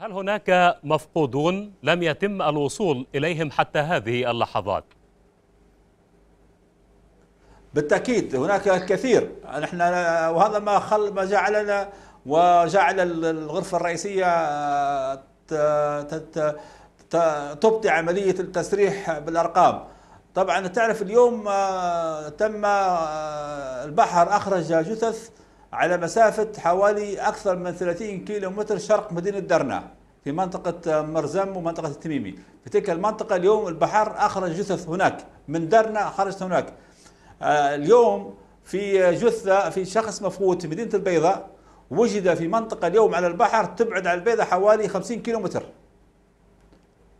هل هناك مفقودون لم يتم الوصول إليهم حتى هذه اللحظات؟ بالتأكيد هناك الكثير نحن وهذا ما خل ما جعلنا وجعل الغرفة الرئيسية تبطي عملية التسريح بالأرقام طبعا تعرف اليوم آه، تم آه، البحر أخرج جثث على مسافة حوالي أكثر من 30 كيلو متر شرق مدينة درنا في منطقة آه، مرزم ومنطقة التميمي في تلك المنطقة اليوم البحر أخرج جثث هناك من درنا خرجت هناك آه، اليوم في جثة في شخص مفقود في مدينة البيضاء وجد في منطقة اليوم على البحر تبعد عن البيضاء حوالي 50 كيلو متر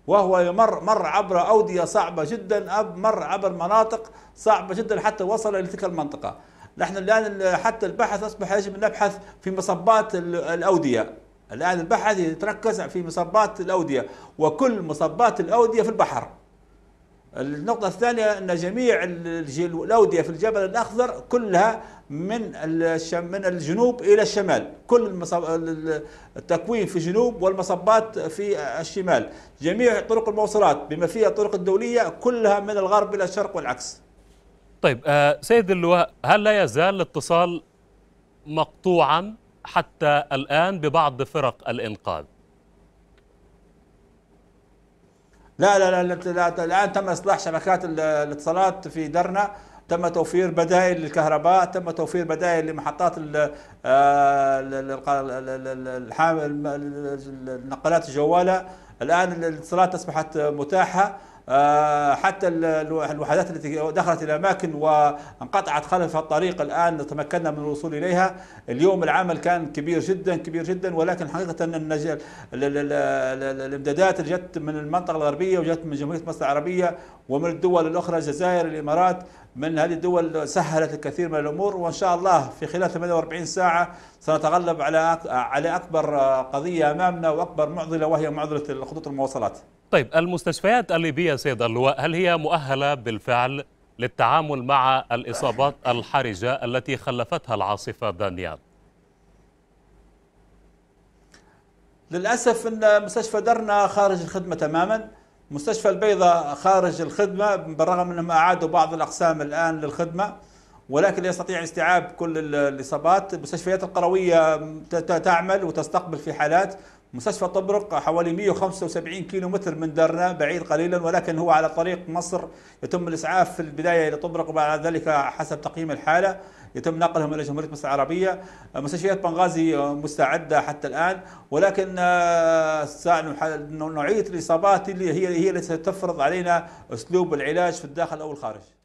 وهو يمر مر عبر أودية صعبة جدا مر عبر مناطق صعبة جدا حتى وصل إلى تلك المنطقة نحن الآن حتى البحث أصبح يجب أن نبحث في مصبات الأودية الآن البحث يتركز في مصبات الأودية وكل مصبات الأودية في البحر النقطة الثانية أن جميع الأودية في الجبل الأخضر كلها من من الجنوب إلى الشمال كل التكوين في الجنوب والمصبات في الشمال جميع طرق المواصلات بما فيها الطرق الدولية كلها من الغرب إلى الشرق والعكس طيب آه سيد اللواء هل لا يزال الاتصال مقطوعا حتى الآن ببعض فرق الإنقاذ لا لا لا, لا, لا الآن تم إصلاح شبكات الاتصالات في درنا تم توفير بدائل للكهرباء تم توفير بدائل لمحطات النقلات الجوالة الآن الاتصالات أصبحت متاحة آه، حتى الوحدات التي دخلت الى اماكن وانقطعت خلف الطريق الان تمكنا من الوصول اليها اليوم العمل كان كبير جدا كبير جدا ولكن حقيقه ان الامدادات اللي جت من المنطقه الغربيه وجت من جمهوريه مصر العربيه ومن الدول الاخرى الجزائر الامارات من هذه الدول سهلت الكثير من الامور وان شاء الله في خلال 48 ساعه سنتغلب على على اكبر قضيه امامنا واكبر معضله وهي معضله خطوط المواصلات طيب المستشفيات الليبية سيد اللواء هل هي مؤهلة بالفعل للتعامل مع الإصابات الحرجة التي خلفتها العاصفة دانيال؟ للأسف أن مستشفى درنا خارج الخدمة تماما مستشفى البيضاء خارج الخدمة بالرغم أنهم أعادوا بعض الأقسام الآن للخدمة ولكن لا يستطيع استيعاب كل الإصابات المستشفيات القروية تعمل وتستقبل في حالات مستشفى طبرق حوالي 175 كيلو متر من دارنا بعيد قليلا ولكن هو على طريق مصر يتم الإسعاف في البداية إلى طبرق وبعد ذلك حسب تقييم الحالة يتم نقلهم إلى جمهورية مصر العربية مستشفيات بنغازي مستعدة حتى الآن ولكن آه، نوعية الإصابات اللي هي هي التي تفرض علينا أسلوب العلاج في الداخل أو الخارج